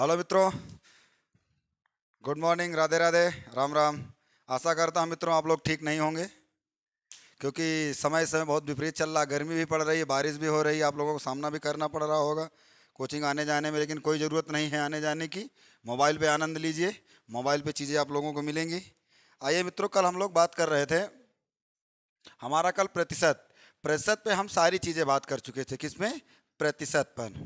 hello मित्रों good morning Radhe Radhe Ram Ram आशा करता हूँ मित्रों आप लोग ठीक नहीं होंगे क्योंकि समय समय बहुत विपरीत चल रहा गर्मी भी पड़ रही है बारिश भी हो रही है आप लोगों को सामना भी करना पड़ रहा होगा कोचिंग आने जाने में लेकिन कोई ज़रूरत नहीं है आने जाने की मोबाइल पर आनंद लीजिए मोबाइल पर चीज़ें आप लोगों को मिलेंगी आइए मित्रों कल हम लोग बात कर रहे थे हमारा कल प्रतिशत प्रतिशत पे हम सारी चीज़ें बात कर चुके थे किसमें प्रतिशत पर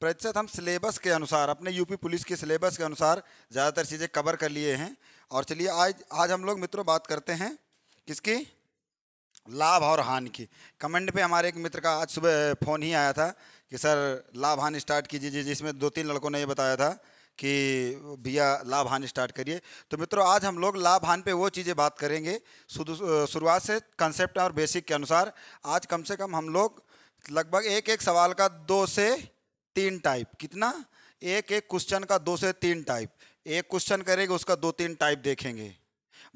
प्रतिशत हम सिलेबस के अनुसार अपने यूपी पुलिस के सिलेबस के अनुसार ज़्यादातर चीज़ें कवर कर लिए हैं और चलिए आज आज हम लोग मित्रों बात करते हैं किसकी लाभ और हानि की कमेंट पे हमारे एक मित्र का आज सुबह फ़ोन ही आया था कि सर लाभ हानि स्टार्ट कीजिए जिसमें दो तीन लड़कों ने ये बताया था कि भैया लाभ हानि स्टार्ट करिए तो मित्रों आज हम लोग लाभ हानि पे वो चीज़ें बात करेंगे शुरुआत से कंसेप्ट और बेसिक के अनुसार आज कम से कम हम लोग लगभग एक एक सवाल का दो से तीन टाइप कितना एक एक क्वेश्चन का दो से तीन टाइप एक क्वेश्चन करेंगे उसका दो तीन टाइप देखेंगे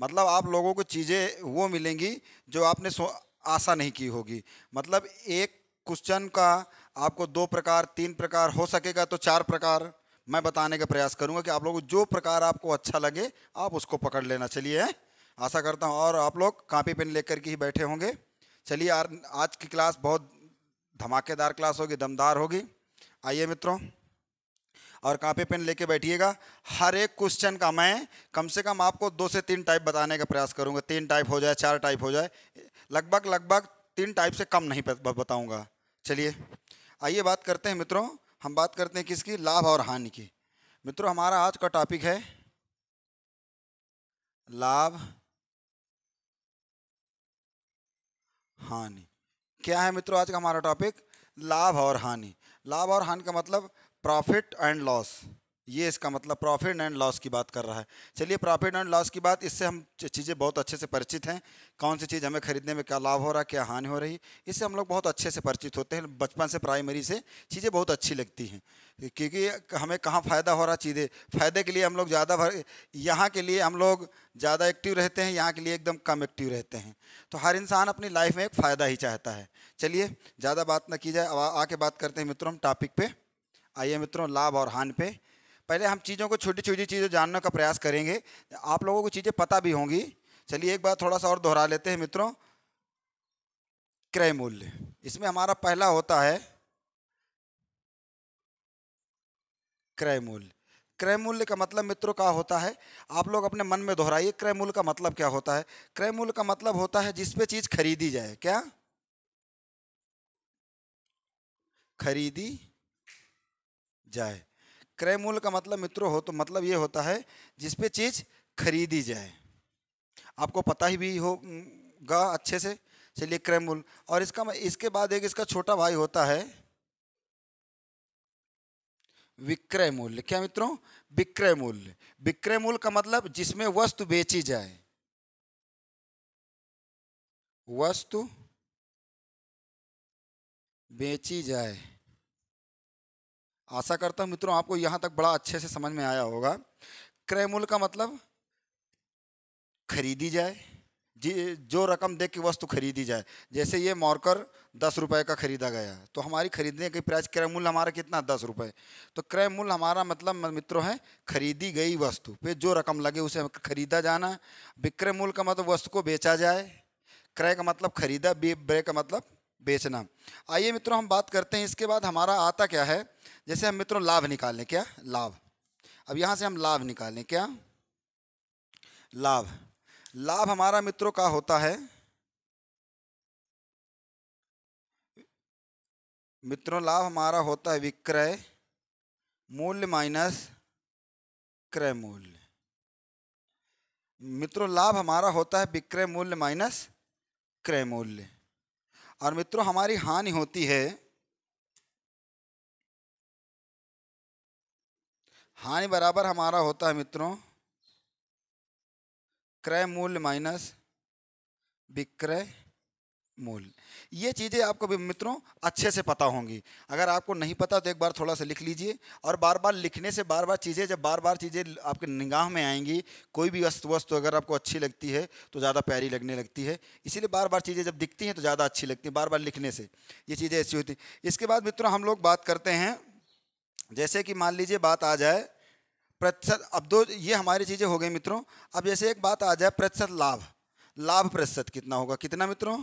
मतलब आप लोगों को चीज़ें वो मिलेंगी जो आपने आशा नहीं की होगी मतलब एक क्वेश्चन का आपको दो प्रकार तीन प्रकार हो सकेगा तो चार प्रकार मैं बताने का प्रयास करूंगा कि आप लोगों को जो प्रकार आपको अच्छा लगे आप उसको पकड़ लेना चलिए आशा करता हूँ और आप लोग कापी पेन लेकर के ही बैठे होंगे चलिए आज की क्लास बहुत धमाकेदार क्लास होगी दमदार होगी आइए मित्रों और कापी पेन लेके बैठिएगा हर एक क्वेश्चन का मैं कम से कम आपको दो से तीन टाइप बताने का प्रयास करूंगा तीन टाइप हो जाए चार टाइप हो जाए लगभग लगभग तीन टाइप से कम नहीं बताऊंगा चलिए आइए बात करते हैं मित्रों हम बात करते हैं किसकी लाभ और हानि की मित्रों हमारा आज का टॉपिक है लाभ हानि क्या है मित्रों आज का हमारा टॉपिक लाभ और हानि लाभ और हानि का मतलब प्रॉफिट एंड लॉस ये इसका मतलब प्रॉफिट एंड लॉस की बात कर रहा है चलिए प्रॉफिट एंड लॉस की बात इससे हम चीज़ें बहुत अच्छे से परिचित हैं कौन सी चीज़ हमें खरीदने में क्या लाभ हो रहा है क्या हानि हो रही इससे हम लोग बहुत अच्छे से परिचित होते हैं बचपन से प्राइमरी से चीज़ें बहुत अच्छी लगती हैं क्योंकि हमें कहाँ फ़ायदा हो रहा चीज़ें फ़ायदे के लिए हम लोग ज़्यादा भर यहाँ के लिए हम लोग ज़्यादा एक्टिव रहते हैं यहाँ के लिए एकदम कम एक्टिव रहते हैं तो हर इंसान अपनी लाइफ में एक फ़ायदा ही चाहता है चलिए ज़्यादा बात ना की जाए आके बात करते हैं मित्रों हम टॉपिक पे आइए मित्रों लाभ और हानि पे पहले हम चीज़ों को छोटी छोटी चीज़ें जानने का प्रयास करेंगे आप लोगों को चीज़ें पता भी होंगी चलिए एक बार थोड़ा सा और दोहरा लेते हैं मित्रों क्रय मूल्य इसमें हमारा पहला होता है क्रय मूल्य क्रय मूल्य का मतलब मित्रों का होता है आप लोग अपने मन में दोहराइए क्रय मूल्य का मतलब क्या होता है क्रय मूल्य का मतलब होता है जिसपे चीज खरीदी जाए क्या खरीदी जाए क्रय मूल्य का मतलब मित्रों हो तो मतलब ये होता है जिसपे चीज़ खरीदी जाए आपको पता ही भी होगा अच्छे से चलिए क्रय मूल्य और इसका इसके बाद एक इसका छोटा भाई होता है विक्रय मूल्य क्या मित्रों विक्रय मूल्य विक्रय मूल्य का मतलब जिसमें वस्तु बेची जाए वस्तु बेची जाए आशा करता हूँ मित्रों आपको यहाँ तक बड़ा अच्छे से समझ में आया होगा क्रय मूल्य का मतलब खरीदी जाए जी जो रकम दे के वस्तु खरीदी जाए जैसे ये मॉर्कर दस रुपये का खरीदा गया तो हमारी खरीदने की प्राइस क्रय मूल्य हमारा कितना दस रुपये तो क्रय मूल्य हमारा मतलब मित्रों है खरीदी गई वस्तु पे जो रकम लगे उसे खरीदा जाना विक्रय मूल्य का मतलब वस्तु को बेचा जाए क्रय का मतलब खरीदा ब्रे का मतलब बेचना आइए मित्रों हम बात करते हैं इसके बाद हमारा आता क्या है जैसे हम मित्रों लाभ निकालें क्या लाभ अब यहाँ से हम लाभ निकालें क्या लाभ लाभ हमारा मित्रों का होता है मित्रों लाभ हमारा होता है विक्रय मूल्य माइनस क्रय मूल्य मित्रों लाभ हमारा होता है विक्रय मूल्य माइनस क्रय मूल्य और मित्रों हमारी हानि होती है हानि बराबर हमारा होता है मित्रों क्रय मूल्य माइनस विक्रय मूल्य ये चीज़ें आपको भी मित्रों अच्छे से पता होंगी अगर आपको नहीं पता तो एक बार थोड़ा सा लिख लीजिए और बार बार लिखने से बार बार चीज़ें जब बार बार चीज़ें आपके निगाह में आएंगी कोई भी वस्तु वस्तु अगर आपको अच्छी लगती है तो ज़्यादा प्यारी लगने लगती है इसीलिए बार बार चीज़ें जब दिखती हैं तो ज़्यादा अच्छी लगती हैं बार बार लिखने से ये चीज़ें ऐसी होती हैं इसके बाद मित्रों हम लोग बात करते हैं जैसे कि मान लीजिए बात आ जाए प्रतिशत अब दो ये हमारी चीज़ें हो गई मित्रों अब जैसे एक बात आ जाए प्रतिशत लाभ लाभ प्रतिशत कितना होगा कितना मित्रों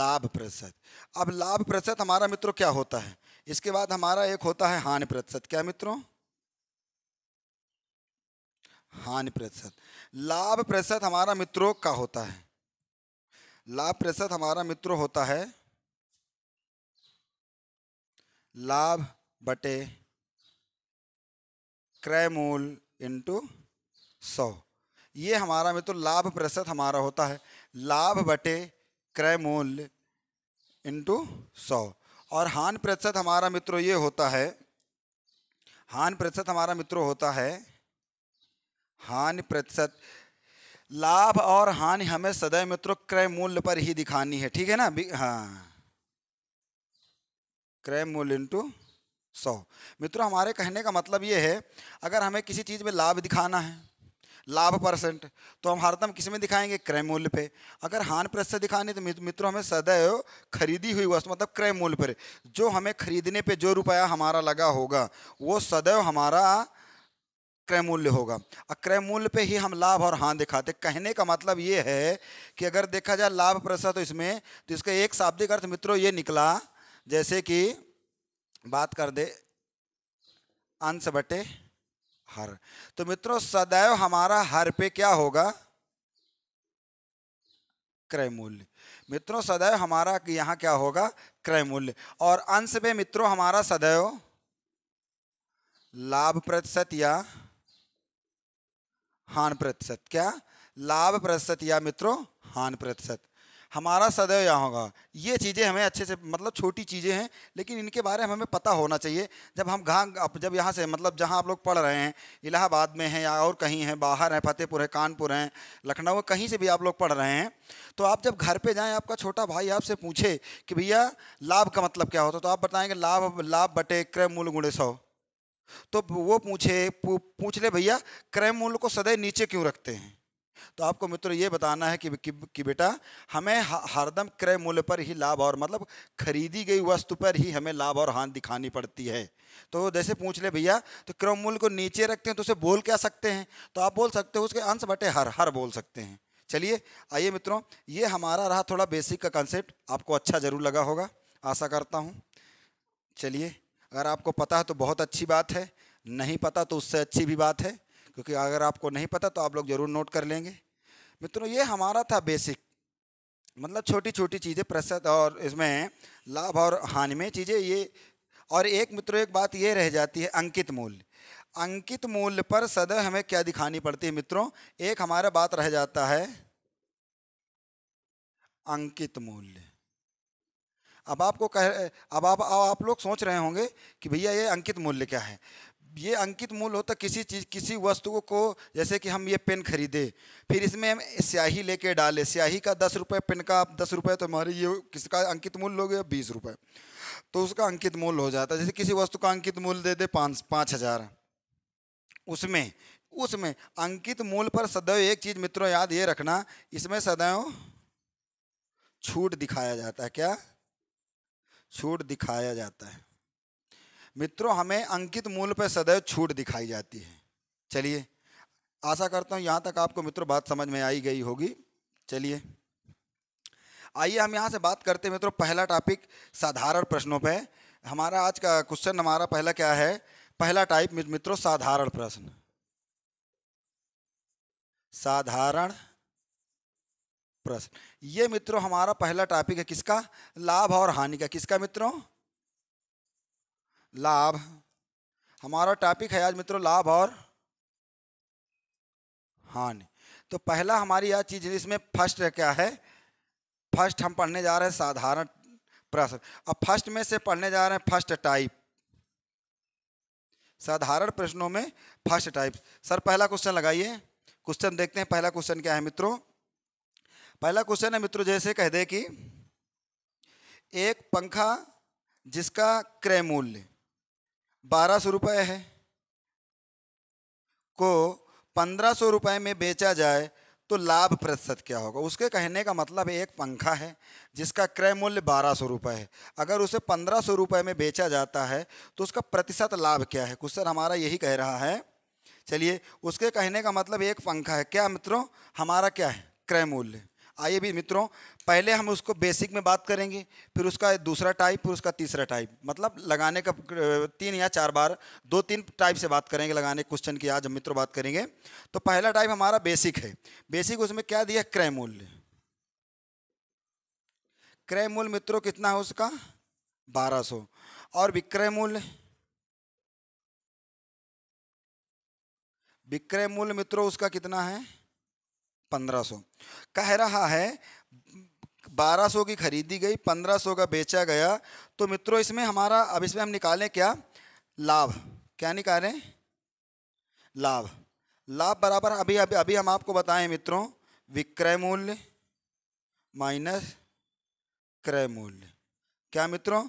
लाभ प्रतिशत अब लाभ प्रतिशत हमारा मित्रों क्या होता है इसके बाद हमारा एक होता है हानि प्रतिशत क्या मित्रों हानि प्रतिशत लाभ प्रतिशत हमारा मित्रों का होता है लाभ प्रतिशत हमारा मित्रों होता है लाभ बटे क्रय मूल इंटू सौ ये हमारा में तो लाभ प्रतिशत हमारा होता है लाभ बटे क्रय मूल इंटू सौ और हान प्रतिशत हमारा मित्रों ये होता है हान प्रतिशत हमारा मित्रों होता है हान प्रतिशत लाभ और हानि हमें सदैव मित्रों क्रय मूल्य पर ही दिखानी है ठीक है ना हाँ क्रय मूल्य इंटू सौ मित्रों हमारे कहने का मतलब ये है अगर हमें किसी चीज़ में लाभ दिखाना है लाभ परसेंट तो हम हरदम किस में दिखाएंगे क्रय मूल्य पे अगर हान प्रतिशत दिखानी तो मित्रों हमें सदैव खरीदी हुई वस्तु मतलब क्रय मूल्य पर जो हमें खरीदने पे जो रुपया हमारा लगा होगा वो सदैव हमारा क्रय मूल्य होगा और क्रय मूल्य पे ही हम लाभ और हान दिखाते कहने का मतलब ये है कि अगर देखा जाए लाभ प्रसा तो इसमें तो इसका एक शाब्दिक अर्थ मित्रों ये निकला जैसे कि बात कर दे अंश बटे हर तो मित्रों सदैव हमारा हर पे क्या होगा क्रय मूल्य मित्रों सदैव हमारा यहां क्या होगा क्रय मूल्य और अंश पे मित्रों हमारा सदैव लाभ प्रतिशत या हान प्रतिशत क्या लाभ प्रतिशत या मित्रों हान प्रतिशत हमारा सदैव यहाँ होगा ये चीज़ें हमें अच्छे से मतलब छोटी चीज़ें हैं लेकिन इनके बारे में हमें पता होना चाहिए जब हम घाँ जब यहाँ से मतलब जहाँ आप लोग पढ़ रहे हैं इलाहाबाद में हैं या और कहीं हैं बाहर हैं फतेहपुर है कानपुर हैं लखनऊ कहीं से भी आप लोग पढ़ रहे हैं तो आप जब घर पर जाएँ आपका छोटा भाई आपसे पूछे कि भैया लाभ का मतलब क्या होता तो आप बताएँगे लाभ लाभ बटे क्रय मूल गुणे सौ तो वो पूछे पूछ ले भैया क्रय मूल्य को सदैव नीचे क्यों रखते हैं तो आपको मित्रों ये बताना है कि, कि, कि बेटा हमें हरदम क्रय मूल्य पर ही लाभ और मतलब खरीदी गई वस्तु पर ही हमें लाभ और हानि दिखानी पड़ती है तो जैसे पूछ ले भैया तो क्रय मूल्य को नीचे रखते हैं तो उसे बोल क्या सकते हैं तो आप बोल सकते हो उसके अंश बटे हर हर बोल सकते हैं चलिए आइए मित्रों ये हमारा रहा थोड़ा बेसिक का कंसेप्ट आपको अच्छा ज़रूर लगा होगा आशा करता हूँ चलिए अगर आपको पता है तो बहुत अच्छी बात है नहीं पता तो उससे अच्छी भी बात है क्योंकि अगर आपको नहीं पता तो आप लोग ज़रूर नोट कर लेंगे मित्रों ये हमारा था बेसिक मतलब छोटी छोटी चीज़ें प्रसद और इसमें लाभ और हानि में चीज़ें ये और एक मित्रों एक बात ये रह जाती है अंकित मूल्य अंकित मूल्य पर सदैव हमें क्या दिखानी पड़ती है मित्रों एक हमारा बात रह जाता है अंकित मूल्य अब आपको कह अब आप अब आप लोग सोच रहे होंगे कि भैया ये अंकित मूल्य क्या है ये अंकित मूल होता किसी चीज़ किसी वस्तु को जैसे कि हम ये पेन खरीदे फिर इसमें हम स्याही लेके डाले स्याही का दस रुपये पेन का आप दस रुपये तो हमारे ये किसका अंकित मूल्य लोगे या बीस रुपये तो उसका अंकित मूल्य हो जाता है जैसे किसी वस्तु का अंकित मूल्य दे दे पाँच पाँच हज़ार उसमें उसमें अंकित मूल्य पर सदैव एक चीज़ मित्रों याद ये रखना इसमें सदैव छूट दिखाया जाता है क्या छूट दिखाया जाता है मित्रों हमें अंकित मूल पर सदैव छूट दिखाई जाती है चलिए आशा करता हूँ यहाँ तक आपको मित्रों बात समझ में आई गई होगी चलिए आइए हम यहाँ से बात करते हैं मित्रों पहला टॉपिक साधारण प्रश्नों पे हमारा आज का क्वेश्चन हमारा पहला क्या है पहला टाइप मित्रों साधारण प्रश्न साधारण प्रश्न ये मित्रों हमारा पहला टॉपिक है किसका लाभ और हानि का किसका मित्रों लाभ हमारा टॉपिक है आज मित्रों लाभ और हानि तो पहला हमारी यह चीज़ इसमें फर्स्ट क्या है फर्स्ट हम पढ़ने जा रहे हैं साधारण प्रश्न अब फर्स्ट में से पढ़ने जा रहे हैं फर्स्ट टाइप साधारण प्रश्नों में फर्स्ट टाइप सर पहला क्वेश्चन लगाइए क्वेश्चन देखते हैं पहला क्वेश्चन क्या है मित्रों पहला क्वेश्चन है मित्रों जैसे कह दे कि एक पंखा जिसका क्रय मूल्य बारह सौ रुपये है को पंद्रह सौ रुपये में बेचा जाए तो लाभ प्रतिशत क्या होगा उसके कहने का मतलब एक पंखा है जिसका क्रय मूल्य बारह सौ रुपये है अगर उसे पंद्रह सौ रुपये में बेचा जाता है तो उसका प्रतिशत लाभ क्या है क्वेश्चन हमारा यही कह रहा है चलिए उसके कहने का मतलब एक पंखा है क्या मित्रों हमारा क्या है क्रय मूल्य आइए भी मित्रों पहले हम उसको बेसिक में बात करेंगे फिर उसका दूसरा टाइप फिर उसका तीसरा टाइप मतलब लगाने का तीन या चार बार दो तीन टाइप से बात करेंगे लगाने क्वेश्चन की आज हम मित्रों बात करेंगे तो पहला टाइप हमारा बेसिक है बेसिक उसमें क्या दिया क्रय मूल्य क्रय मूल्य मित्रों कितना है उसका सौ और विक्रय मूल्य विक्रय मूल्य मित्रों उसका कितना है 1500 कह रहा है 1200 की खरीदी गई 1500 का बेचा गया तो मित्रों इसमें हमारा अब इसमें हम निकालें क्या लाभ क्या निकालें लाभ लाभ बराबर अभी अभी अभी हम आपको बताएं मित्रों विक्रय मूल्य माइनस क्रय मूल्य क्या मित्रों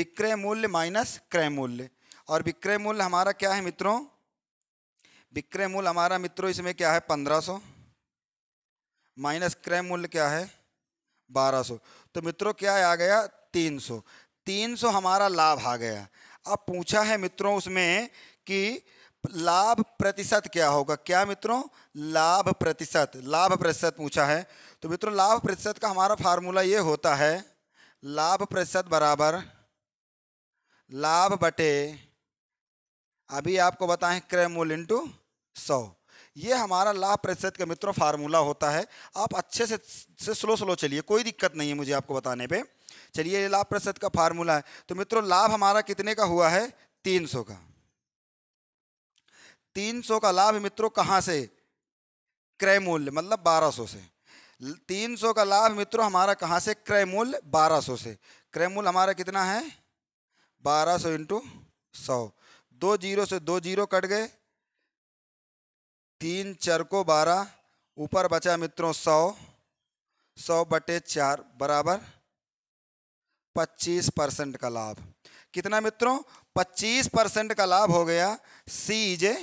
विक्रय मूल्य माइनस क्रय मूल्य और विक्रय मूल्य हमारा क्या है मित्रों विक्रय मूल्य हमारा मित्रों इसमें क्या है पंद्रह सौ माइनस क्रय मूल्य क्या है 1200 तो मित्रों क्या आ गया 300 300 हमारा लाभ आ गया अब पूछा है मित्रों उसमें कि लाभ प्रतिशत क्या होगा क्या मित्रों लाभ प्रतिशत लाभ प्रतिशत पूछा है तो मित्रों लाभ प्रतिशत का हमारा फार्मूला ये होता है लाभ प्रतिशत बराबर लाभ बटे अभी आपको बताएं क्रय मूल्य इंटू सौ ये हमारा लाभ प्रतिशत के मित्रों फार्मूला होता है आप अच्छे से से स्लो स्लो चलिए कोई दिक्कत नहीं है मुझे आपको बताने पे चलिए ये लाभ प्रतिशत का फार्मूला है तो मित्रों लाभ हमारा कितने का हुआ है तीन सौ का तीन सौ का लाभ मित्रों कहाँ से क्रय मूल्य मतलब बारह सौ से तीन सौ का लाभ मित्रों हमारा कहाँ से क्रय मूल्य बारह सौ से क्रय मूल्य हमारा कितना है बारह सौ इंटू सौ दो जीरो से दो जीरो कट गए तीन चर को बारह ऊपर बचा मित्रों सौ सौ बटे चार बराबर पच्चीस परसेंट का लाभ कितना मित्रों पच्चीस परसेंट का लाभ हो गया C is a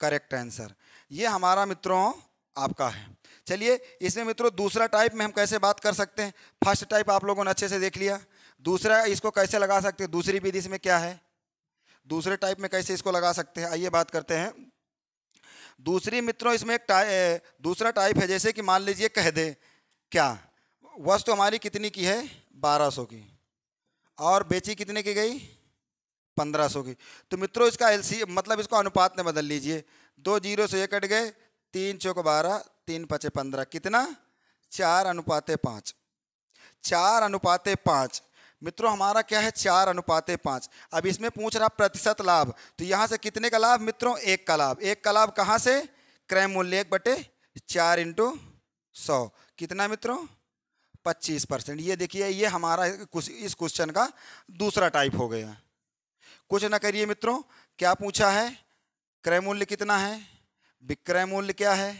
correct answer ये हमारा मित्रों आपका है चलिए इसमें मित्रों दूसरा टाइप में हम कैसे बात कर सकते हैं फर्स्ट टाइप आप लोगों ने अच्छे से देख लिया दूसरा इसको कैसे लगा सकते हैं दूसरी विधि इसमें क्या है दूसरे टाइप में कैसे इसको लगा सकते हैं आइए बात करते हैं दूसरी मित्रों इसमें एक टाइप दूसरा टाइप है जैसे कि मान लीजिए कह दे क्या वस्तु हमारी कितनी की है बारह सौ की और बेची कितने की गई पंद्रह सौ की तो मित्रों इसका एल मतलब इसको अनुपात में बदल लीजिए दो जीरो से ये कट गए तीन चौक बारह तीन पचे पंद्रह कितना चार अनुपाते पाँच चार अनुपाते पाँच मित्रों हमारा क्या है चार अनुपातें पाँच अब इसमें पूछ रहा प्रतिशत लाभ तो यहाँ से कितने का लाभ मित्रों एक का लाभ एक का लाभ कहाँ से क्रय मूल्य एक बटे चार इंटू सौ कितना मित्रों पच्चीस परसेंट ये देखिए ये हमारा इस क्वेश्चन का दूसरा टाइप हो गया कुछ ना करिए मित्रों क्या पूछा है क्रय मूल्य कितना है विक्रय मूल्य क्या है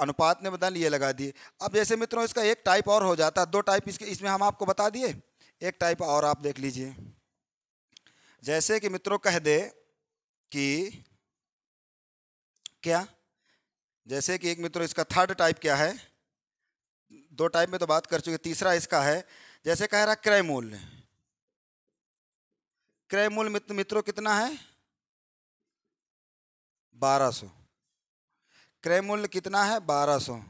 अनुपात ने बदल ये लगा दिए अब जैसे मित्रों इसका एक टाइप और हो जाता है दो टाइप इसके इसमें हम आपको बता दिए एक टाइप और आप देख लीजिए जैसे कि मित्रों कह दे कि क्या जैसे कि एक मित्रों इसका थर्ड टाइप क्या है दो टाइप में तो बात कर चुके तीसरा इसका है जैसे कह रहा क्रय मूल्य क्रय मूल्य मित्रों कितना है बारह सौ क्रय मूल्य कितना है बारह सौ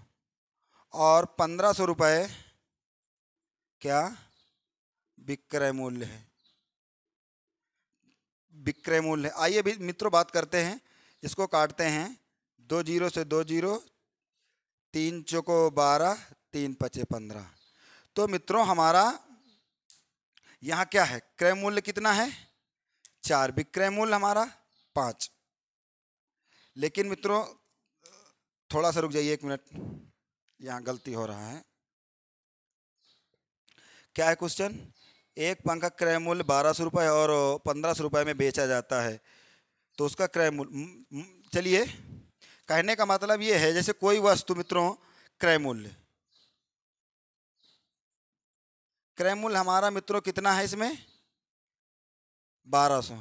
और पंद्रह सौ रुपये क्या विक्रय मूल्य है विक्रय मूल्य आइए भी मित्रों बात करते हैं इसको काटते हैं दो जीरो से दो जीरो तीन चौको बारह तीन पचे पंद्रह तो मित्रों हमारा यहाँ क्या है क्रय मूल्य कितना है चार विक्रय मूल्य हमारा पाँच लेकिन मित्रों थोड़ा सा रुक जाइए एक मिनट यहाँ गलती हो रहा है क्या है क्वेश्चन एक पंख का क्रय मूल्य बारह सौ रुपये और पंद्रह सौ रुपये में बेचा जाता है तो उसका क्रय मूल्य चलिए कहने का मतलब ये है जैसे कोई वस्तु मित्रों क्रय मूल्य क्रय मूल्य हमारा मित्रों कितना है इसमें बारह सौ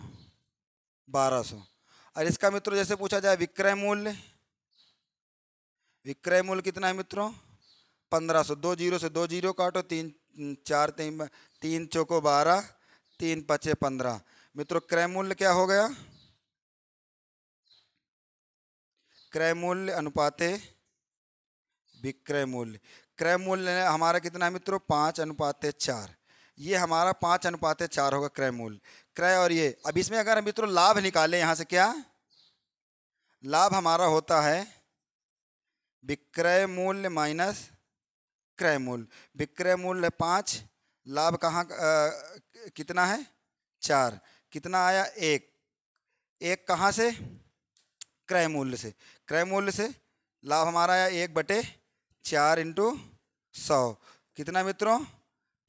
बारह सौ और इसका मित्रों जैसे पूछा जाए विक्रय मूल्य विक्रय मूल्य कितना है मित्रों पंद्रह सौ दो जीरो से दो जीरो काटो तीन चार तीन तीन चौको बारह तीन पचे पंद्रह मित्रों क्रय मूल्य क्या हो गया क्रय मूल्य अनुपाते विक्रय मूल्य क्रय मूल्य हमारा कितना है मित्रों पाँच अनुपाते चार ये हमारा पाँच अनुपाते चार होगा क्रय मूल्य क्रय और ये अब इसमें अगर मित्रों लाभ निकाले यहाँ से क्या लाभ हमारा होता है विक्रय मूल्य माइनस विक्रय मूल्य विक्रय मूल्य पाँच लाभ कहाँ कितना है चार कितना आया एक एक कहाँ से क्रय मूल्य से क्रय मूल्य से लाभ हमारा आया एक बटे चार इंटू सौ कितना मित्रों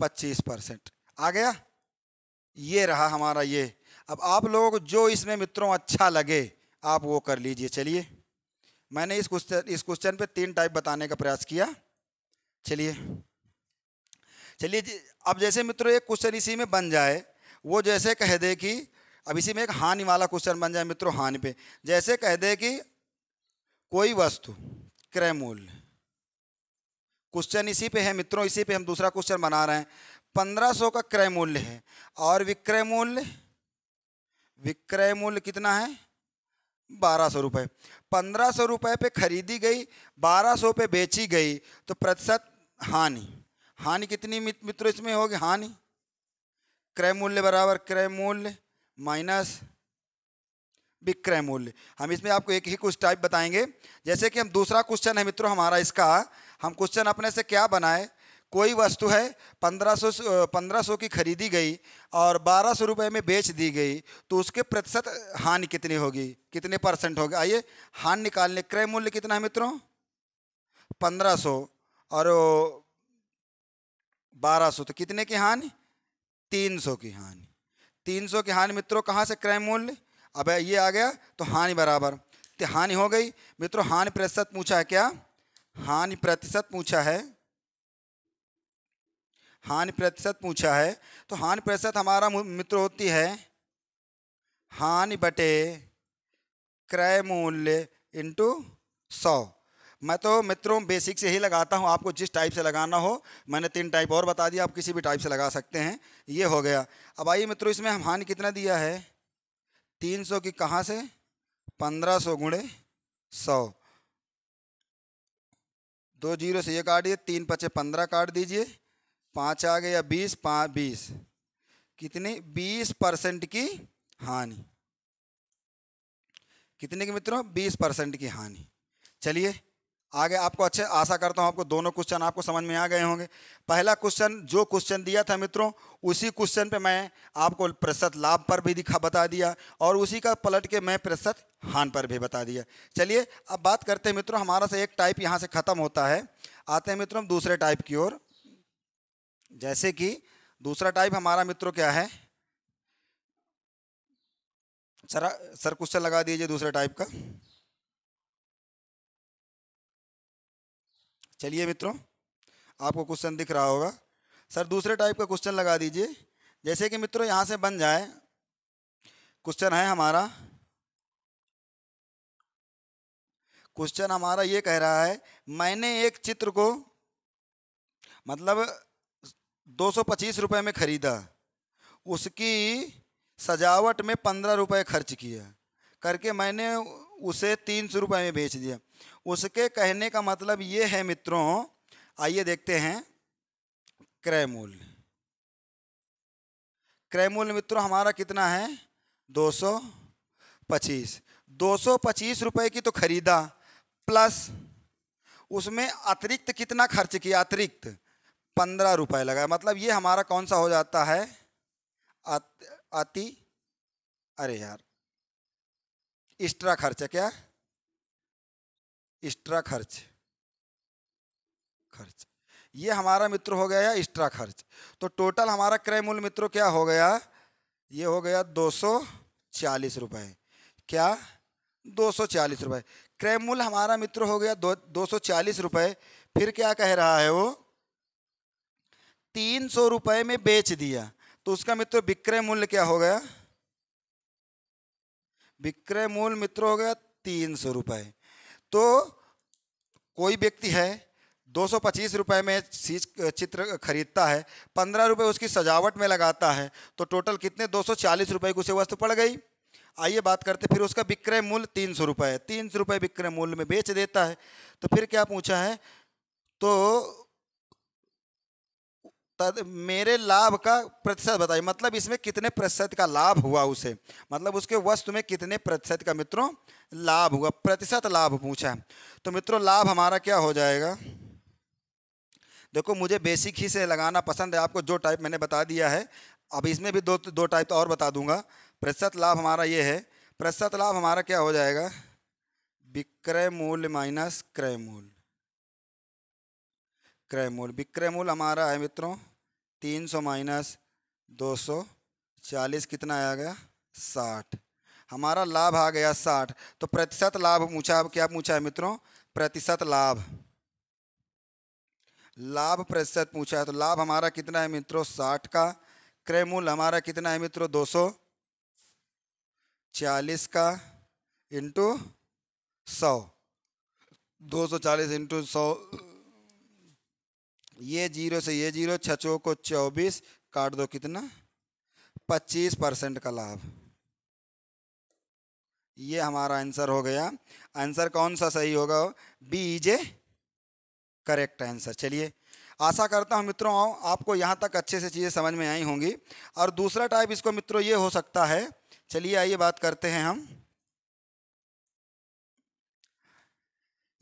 पच्चीस परसेंट आ गया ये रहा हमारा ये अब आप लोगों को जो इसमें मित्रों अच्छा लगे आप वो कर लीजिए चलिए मैंने इस क्वेश्चन इस क्वेश्चन पे तीन टाइप बताने का प्रयास किया चलिए चलिए अब जैसे मित्रों एक क्वेश्चन इसी में बन जाए वो जैसे कह दे कि अब इसी में एक हानि वाला क्वेश्चन बन जाए मित्रों हानि पे जैसे कह दे कि कोई वस्तु क्रय मूल्य क्वेश्चन इसी पे है मित्रों इसी पे हम दूसरा क्वेश्चन बना रहे हैं पंद्रह सौ का क्रय मूल्य है और विक्रय मूल्य विक्रय मूल्य कितना है बारह सौ रुपये पंद्रह सौ रुपये पे खरीदी गई बारह सौ पे बेची गई तो प्रतिशत हानि हानि कितनी मित्रों इसमें होगी हानि क्रय मूल्य बराबर क्रय मूल्य माइनस विक्रय मूल्य हम इसमें आपको एक ही कुछ टाइप बताएंगे जैसे कि हम दूसरा क्वेश्चन है मित्रों हमारा इसका हम क्वेश्चन अपने से क्या बनाए कोई वस्तु है पंद्रह सौ पंद्रह सौ की खरीदी गई और बारह सौ रुपये में बेच दी गई तो उसके प्रतिशत हानि कितनी होगी कितने परसेंट होगी आइए हानि निकालने क्रय मूल्य कितना है मित्रों पंद्रह सौ और बारह सौ तो कितने की हानि तीन सौ की हानि तीन सौ की हानि मित्रों कहाँ से क्रय मूल्य अब ये आ गया तो हानि बराबर तो हानि हो गई मित्रों हानि प्रतिशत पूछा है क्या हानि प्रतिशत पूछा है हानि प्रतिशत पूछा है तो हानि प्रतिशत हमारा मित्र होती है हानि बटे क्रय मूल्य इंटू सौ मैं तो मित्रों बेसिक से ही लगाता हूँ आपको जिस टाइप से लगाना हो मैंने तीन टाइप और बता दिया आप किसी भी टाइप से लगा सकते हैं ये हो गया अब आइए मित्रों इसमें हम हानि कितना दिया है तीन सौ की कहाँ से पंद्रह सौ गुणे सौ दो जीरो से ये काट दिए तीन पचे पंद्रह काट दीजिए पाँच आ गया बीस पाँच बीस कितनी बीस परसेंट की हानि कितने की मित्रों बीस परसेंट की हानि चलिए आगे आपको अच्छे आशा करता हूँ आपको दोनों क्वेश्चन आपको समझ में आ गए होंगे पहला क्वेश्चन जो क्वेश्चन दिया था मित्रों उसी क्वेश्चन पे मैं आपको प्रतिशत लाभ पर भी दिखा बता दिया और उसी का पलट के मैं प्रतिशत हान पर भी बता दिया चलिए अब बात करते हैं मित्रों हमारा से एक टाइप यहाँ से ख़त्म होता है आते हैं मित्रों हम दूसरे टाइप की ओर जैसे कि दूसरा टाइप हमारा मित्रों क्या है सर सर क्वेश्चन लगा दीजिए दूसरे टाइप का चलिए मित्रों आपको क्वेश्चन दिख रहा होगा सर दूसरे टाइप का क्वेश्चन लगा दीजिए जैसे कि मित्रों यहाँ से बन जाए क्वेश्चन है हमारा क्वेश्चन हमारा ये कह रहा है मैंने एक चित्र को मतलब दो सौ पच्चीस रुपये में ख़रीदा उसकी सजावट में पंद्रह रुपये खर्च किया करके मैंने उसे तीन सौ रुपये में बेच दिया उसके कहने का मतलब ये है मित्रों आइए देखते हैं क्रय मूल्य क्रय मूल्य मित्रों हमारा कितना है दो 225 पच्चीस दो सौ पच्चीस की तो खरीदा प्लस उसमें अतिरिक्त कितना खर्च किया अतिरिक्त पंद्रह रुपए लगा मतलब ये हमारा कौन सा हो जाता है अति अरे यार एक्स्ट्रा खर्चा क्या एक्स्ट्रा खर्च खर्च ये हमारा मित्र हो गया एक्स्ट्रा खर्च तो टोटल हमारा क्रय मूल्य मित्रों क्या हो गया ये हो गया दो सौ चालीस रुपये क्या दो सौ चालीस रुपये क्रय मूल्य हमारा मित्र हो गया दो दो सौ चालीस रुपये फिर क्या कह रहा है वो तीन सौ रुपये में बेच दिया तो उसका मित्र विक्रय मूल्य क्या हो गया विक्रय मूल्य मित्र हो गया तीन सौ रुपये तो कोई व्यक्ति है दो सौ पच्चीस रुपये में चीज चित्र खरीदता है पंद्रह रुपये उसकी सजावट में लगाता है तो टोटल कितने दो सौ चालीस रुपये की उसे वस्तु पड़ गई आइए बात करते फिर उसका विक्रय मूल्य तीन सौ रुपये तीन सौ रुपये विक्रय मूल्य में बेच देता है तो फिर क्या पूछा है तो तद मेरे लाभ का प्रतिशत बताइए मतलब इसमें कितने प्रतिशत का लाभ हुआ उसे मतलब उसके वस्तु में कितने प्रतिशत का मित्रों लाभ हुआ प्रतिशत लाभ पूछा तो मित्रों लाभ हमारा क्या हो जाएगा देखो मुझे बेसिक ही से लगाना पसंद है आपको जो टाइप मैंने बता दिया है अब इसमें भी दो दो टाइप तो और बता दूंगा प्रतिशत लाभ हमारा ये है प्रतिशत लाभ हमारा क्या हो जाएगा विक्रय मूल्य माइनस क्रय मूल्य क्रय मूल्य विक्रय मूल्य हमारा है मित्रों तीन सौ माइनस दो सौ चालीस कितना आ गया साठ हमारा लाभ आ गया साठ तो प्रतिशत लाभ पूछा क्या पूछा है मित्रों प्रतिशत लाभ लाभ प्रतिशत पूछा है तो लाभ हमारा कितना है मित्रों साठ का क्रय मूल हमारा कितना है मित्रों दो सौ चालीस का इंटू सौ दो सौ चालीस इंटू सौ ये जीरो से ये जीरो छचों को चौबीस काट दो कितना पच्चीस परसेंट का लाभ ये हमारा आंसर हो गया आंसर कौन सा सही होगा B is a correct answer चलिए आशा करता हूँ मित्रों आपको यहाँ तक अच्छे से चीज़ें समझ में आई होंगी और दूसरा टाइप इसको मित्रों ये हो सकता है चलिए आइए बात करते हैं हम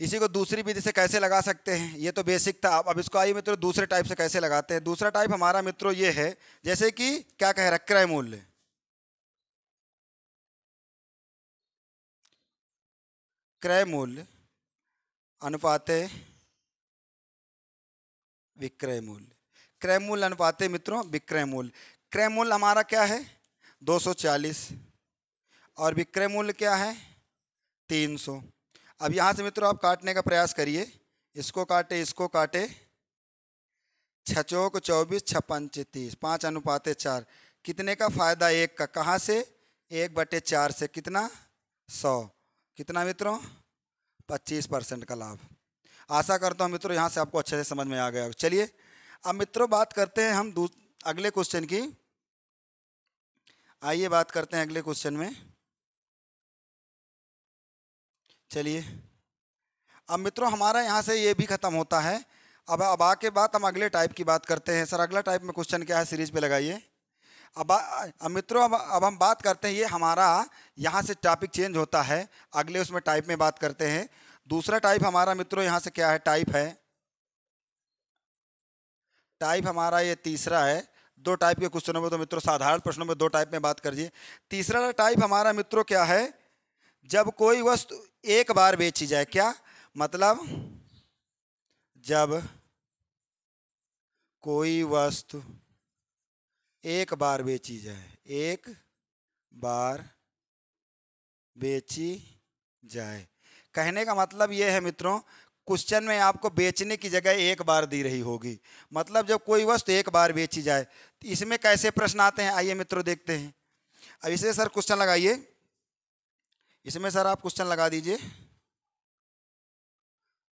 इसी को दूसरी विधि से कैसे लगा सकते हैं ये तो बेसिक था अब अब इसको आइए मित्रों दूसरे टाइप से कैसे लगाते हैं दूसरा टाइप हमारा मित्रों ये है जैसे कि क्या कह रहा क्रय मूल्य क्रय मूल्य अनुपाते विक्रय मूल्य क्रय मूल्य अनुपाते मित्रों विक्रय मूल्य क्रय मूल्य हमारा क्या है 240 और विक्रय मूल्य क्या है 300 अब यहाँ से मित्रों आप काटने का प्रयास करिए इसको काटे इसको काटे छचोक चौबीस छप्पन तीस पाँच अनुपात चार कितने का फ़ायदा एक का कहाँ से एक बटे चार से कितना सौ कितना मित्रों पच्चीस परसेंट का लाभ आशा करता हूँ मित्रों यहाँ से आपको अच्छे से समझ में आ गया चलिए अब मित्रों बात करते हैं हम अगले क्वेश्चन की आइए बात करते हैं अगले क्वेश्चन में चलिए अब मित्रों हमारा यहाँ से ये भी ख़त्म होता है अब अब आके बाद हम अगले टाइप की बात करते हैं सर अगला टाइप में क्वेश्चन क्या है सीरीज पे लगाइए अब अब मित्रों अब अब हम बात करते हैं ये हमारा यहाँ से टॉपिक चेंज होता है अगले उसमें टाइप में बात करते हैं दूसरा टाइप हमारा मित्रों यहाँ से क्या है टाइप है टाइप हमारा ये तीसरा है दो टाइप के क्वेश्चनों में तो मित्रों साधारण प्रश्नों में दो टाइप में बात करिए तीसरा टाइप हमारा मित्रों क्या है जब कोई वस्तु एक बार बेची जाए क्या मतलब जब कोई वस्तु एक बार बेची जाए एक बार बेची जाए कहने का मतलब यह है मित्रों क्वेश्चन में आपको बेचने की जगह एक बार दी रही होगी मतलब जब कोई वस्तु एक बार बेची जाए तो इसमें कैसे प्रश्न आते हैं आइए मित्रों देखते हैं अब इसे सर क्वेश्चन लगाइए इसमें सर आप क्वेश्चन लगा दीजिए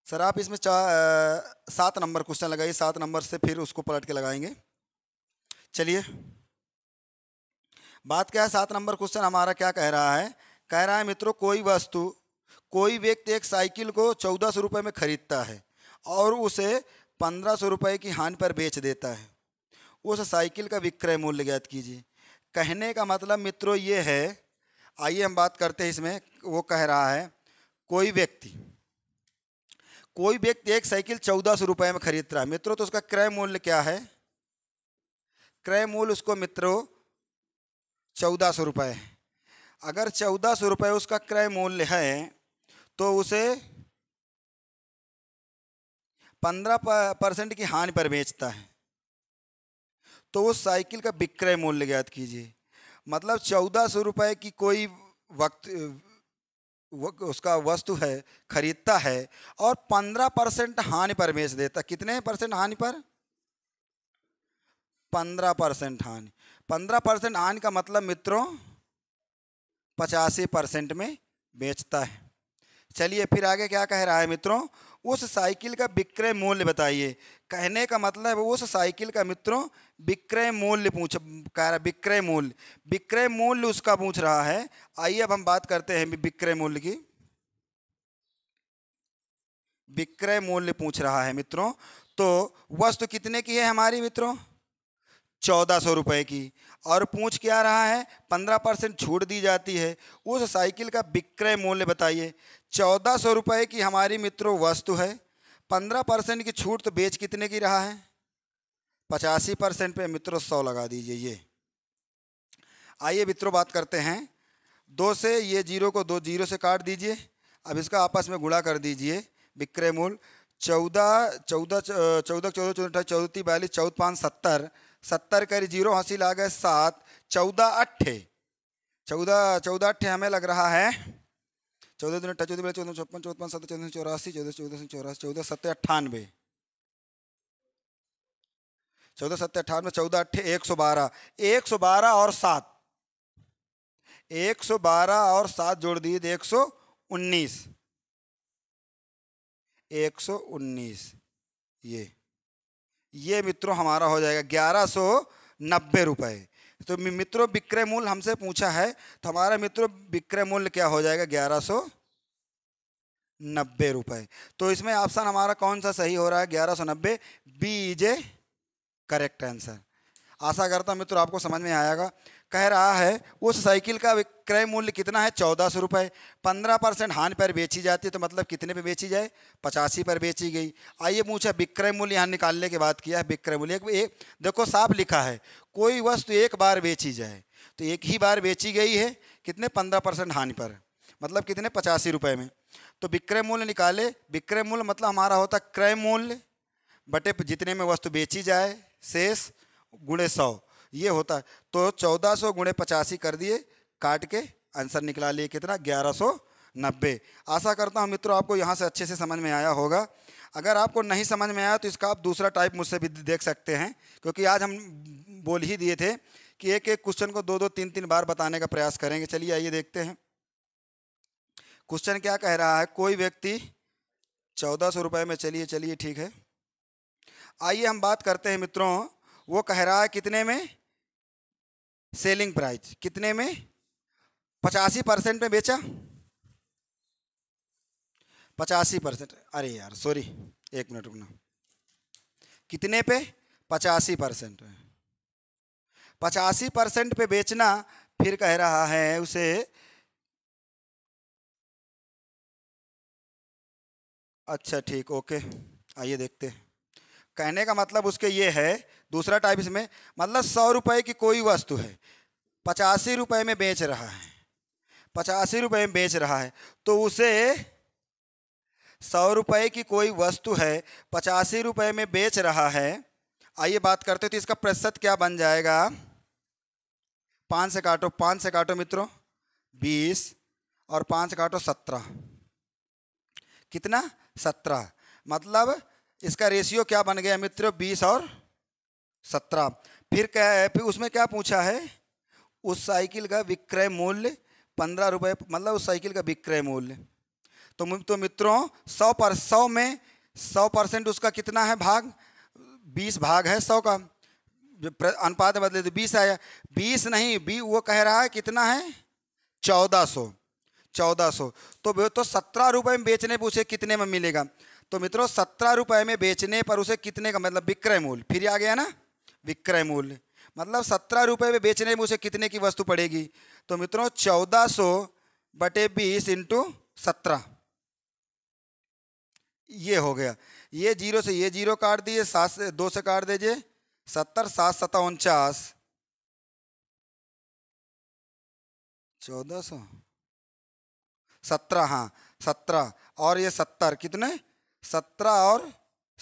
सर आप इसमें चार सात नंबर क्वेश्चन लगाइए सात नंबर से फिर उसको पलट के लगाएंगे चलिए बात क्या है सात नंबर क्वेश्चन हमारा क्या कह रहा है कह रहा है मित्रों कोई वस्तु कोई व्यक्ति एक साइकिल को चौदह सौ रुपये में खरीदता है और उसे पंद्रह सौ रुपये की हानि पर बेच देता है उस साइकिल का विक्रय मूल्य ज्ञात कीजिए कहने का मतलब मित्रों ये है आइए हम बात करते हैं इसमें वो कह रहा है कोई व्यक्ति कोई व्यक्ति एक साइकिल चौदह सौ रुपये में खरीद रहा है मित्रों तो उसका क्रय मूल्य क्या है क्रय मूल्य उसको मित्रों चौदह सौ रुपये है अगर चौदह सौ रुपये उसका क्रय मूल्य है तो उसे पंद्रह परसेंट की हानि पर बेचता है तो उस साइकिल का विक्रय मूल्य ज्ञात कीजिए मतलब चौदह सौ रुपये की कोई वक्त उसका वस्तु है खरीदता है और पंद्रह परसेंट हानि पर बेच देता कितने परसेंट हानि पर पंद्रह परसेंट हानि पंद्रह परसेंट हानि का मतलब मित्रों पचासी परसेंट में बेचता है चलिए फिर आगे क्या कह रहा है मित्रों उस साइकिल का विक्रय मूल्य बताइए कहने का मतलब उस साइकिल का मित्रों विक्रय मूल्य पूछ कह रहा विक्रय मूल्य विक्रय मूल्य उसका पूछ रहा है आइए अब हम बात करते हैं विक्रय मूल्य की विक्रय मूल्य पूछ रहा है मित्रों तो वस्तु कितने की है हमारी मित्रों चौदह सौ रुपये की और पूछ क्या रहा है पंद्रह परसेंट छूट दी जाती है उस साइकिल का विक्रय मूल्य बताइए चौदह सौ रुपये की हमारी मित्रों वस्तु है पंद्रह परसेंट की छूट तो बेच कितने की रहा है पचासी परसेंट पर मित्रों सौ लगा दीजिए ये आइए मित्रों बात करते हैं दो से ये जीरो को दो जीरो से काट दीजिए अब इसका आपस में गुणा कर दीजिए विक्रय मूल चौदह चौदह चौदह चौदह चौदह चौदह बयालीस चौदह पाँच सत्तर सत्तर करी जीरो हासिल आ गए सात चौदह अट्ठे चौदह चौदह अट्ठे हमें लग रहा है चौदह दिन अट्ठा चौदह बेला चौदह छप्पन चौपन सत्तर चौदह चौरासी चौदह चौदह सौ चौरासी चौदह सत्तर अट्ठानवे चौदह सत्तर अट्ठानवे चौदह अट्ठे एक सौ बारह एक सौ बारह और सात एक सौ बारह और सात जोड़ दिए तो एक सौ उन्नीस एक सौ उन्नीस ये ये मित्रों हमारा हो जाएगा ग्यारह सौ नब्बे रुपये तो मित्र विक्रय मूल्य हमसे पूछा है तो हमारा मित्र विक्रय मूल्य क्या हो जाएगा ग्यारह सौ नब्बे रुपये तो इसमें ऑप्शन हमारा कौन सा सही हो रहा है ग्यारह सौ नब्बे B is a correct answer आशा करता मित्रों आपको समझ में आएगा कह रहा है उस साइकिल का क्रय मूल्य कितना है चौदह सौ रुपये पंद्रह परसेंट हान पर बेची जाती है तो मतलब कितने पे बेची जाए पचासी पर बेची गई आइए पूछा विक्रय मूल्य यहाँ निकालने की बात किया है विक्रय मूल्य एक देखो साफ लिखा है कोई वस्तु एक बार बेची जाए तो एक ही बार बेची गई है कितने पंद्रह परसेंट हानि पर मतलब कितने पचासी रुपये में तो विक्रय मूल्य निकाले विक्रय मूल्य मतलब हमारा होता क्रय मूल्य बटे जितने में वस्तु बेची जाए शेष गुणे सौ ये होता है तो चौदह सौ गुणे पचासी कर दिए काट के आंसर निकला लिए कितना ग्यारह सौ नब्बे आशा करता हूँ मित्रों आपको यहाँ से अच्छे से समझ में आया होगा अगर आपको नहीं समझ में आया तो इसका आप दूसरा टाइप मुझसे भी देख सकते हैं क्योंकि आज हम बोल ही दिए थे कि एक एक क्वेश्चन को दो दो तीन तीन बार बताने का प्रयास करेंगे चलिए आइए देखते हैं क्वेश्चन क्या कह रहा है कोई व्यक्ति चौदह सौ रुपये में चलिए चलिए ठीक है आइए हम बात करते हैं मित्रों वो कह रहा है कितने में सेलिंग प्राइस कितने में पचासी परसेंट में बेचा पचासी परसेंट अरे यार सॉरी एक मिनट रुकना कितने पे पचासी परसेंट पचासी परसेंट पे बेचना फिर कह रहा है उसे अच्छा ठीक ओके आइए देखते हैं कहने का मतलब उसके ये है दूसरा टाइप इसमें मतलब सौ रुपये की कोई वस्तु है पचासी रुपये में बेच रहा है पचासी रुपये में बेच रहा है तो उसे सौ रुपये की कोई वस्तु है पचासी रुपये में बेच रहा है आइए बात करते हो तो इसका प्रतिशत क्या बन जाएगा पाँच से काटो पाँच से काटो मित्रों बीस और पाँच से काटो सत्रह कितना सत्रह मतलब इसका रेशियो क्या बन गया मित्रों बीस और सत्रह फिर क्या है फिर उसमें क्या पूछा है उस साइकिल का विक्रय मूल्य पंद्रह रुपये मतलब उस साइकिल का विक्रय मूल्य तो तो मित्रों सौ पर सौ में सौ परसेंट उसका कितना है भाग बीस भाग है सौ का अनुपात बदले तो बीस आया बीस नहीं बी वो कह रहा है कितना है चौदह सौ चौदह सौ तो वो तो सत्रह रुपये में बेचने पर उसे कितने में मिलेगा तो मित्रों सत्रह रुपये में बेचने पर उसे कितने का मतलब विक्रय मूल्य फिर आ गया ना विक्रय मूल्य मतलब सत्रह रुपये में बेचने में उसे कितने की वस्तु पड़ेगी तो मित्रों चौदह सौ बटे बीस इंटू सत्रह ये हो गया ये जीरो से ये जीरो काट दिए सात से दो से काट दीजिए सत्तर सात सता उनचास चौदह सौ सत्रह हाँ सत्रह और ये सत्तर कितने सत्रह और